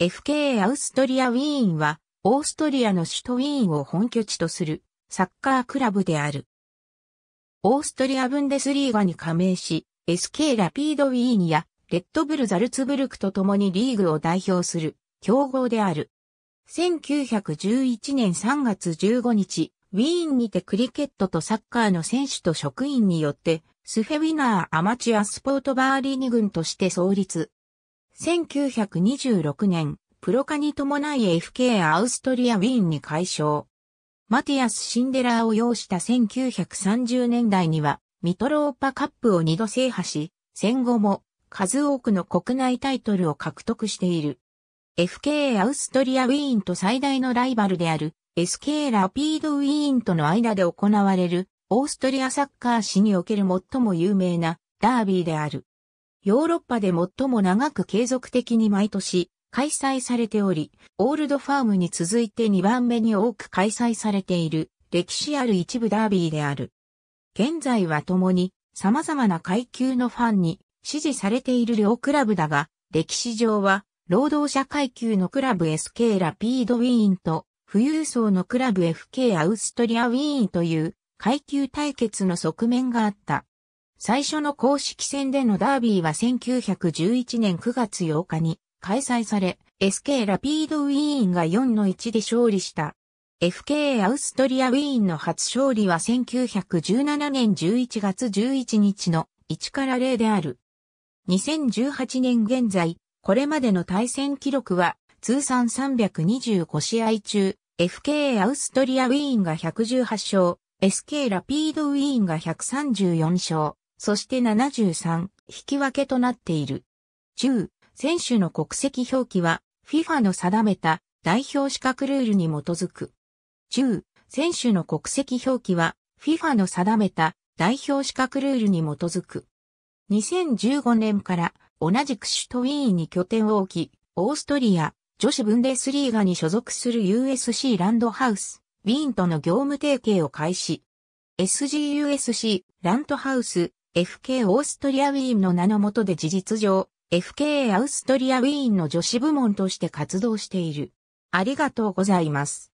FK アウストリア・ウィーンは、オーストリアの首都ウィーンを本拠地とするサッカークラブである。オーストリア・ブンデスリーガに加盟し、SK ラピード・ウィーンやレッドブル・ザルツブルクと共にリーグを代表する競合である。1911年3月15日、ウィーンにてクリケットとサッカーの選手と職員によって、スフェウィナー・アマチュア・スポートバーリーニ軍として創立。1926年、プロ化に伴い FK アウストリア・ウィーンに解消。マティアス・シンデラーを擁した1930年代には、ミトローパカップを2度制覇し、戦後も数多くの国内タイトルを獲得している。FK アウストリア・ウィーンと最大のライバルである SK ラピード・ウィーンとの間で行われるオーストリアサッカー史における最も有名なダービーである。ヨーロッパで最も長く継続的に毎年開催されており、オールドファームに続いて2番目に多く開催されている歴史ある一部ダービーである。現在は共に様々な階級のファンに支持されている両クラブだが、歴史上は労働者階級のクラブ SK ラピードウィーンと富裕層のクラブ FK アウストリアウィーンという階級対決の側面があった。最初の公式戦でのダービーは1911年9月8日に開催され、SK ラピードウィーンが4の1で勝利した。FK アウストリアウィーンの初勝利は1917年11月11日の1から0である。2018年現在、これまでの対戦記録は通算325試合中、FK アウストリアウィーンが118勝、SK ラピードウィーンが134勝、そして73、引き分けとなっている。10、選手の国籍表記は FIFA の定めた代表資格ルールに基づく。10、選手の国籍表記は FIFA の定めた代表資格ルールに基づく。2015年から同じく首都ウィーンに拠点を置き、オーストリア、女子ブンデスリーガに所属する USC ランドハウス、ウィーンとの業務提携を開始。SGUSC ランドハウス FK オーストリアウィーンの名の下で事実上、FK アウストリアウィーンの女子部門として活動している。ありがとうございます。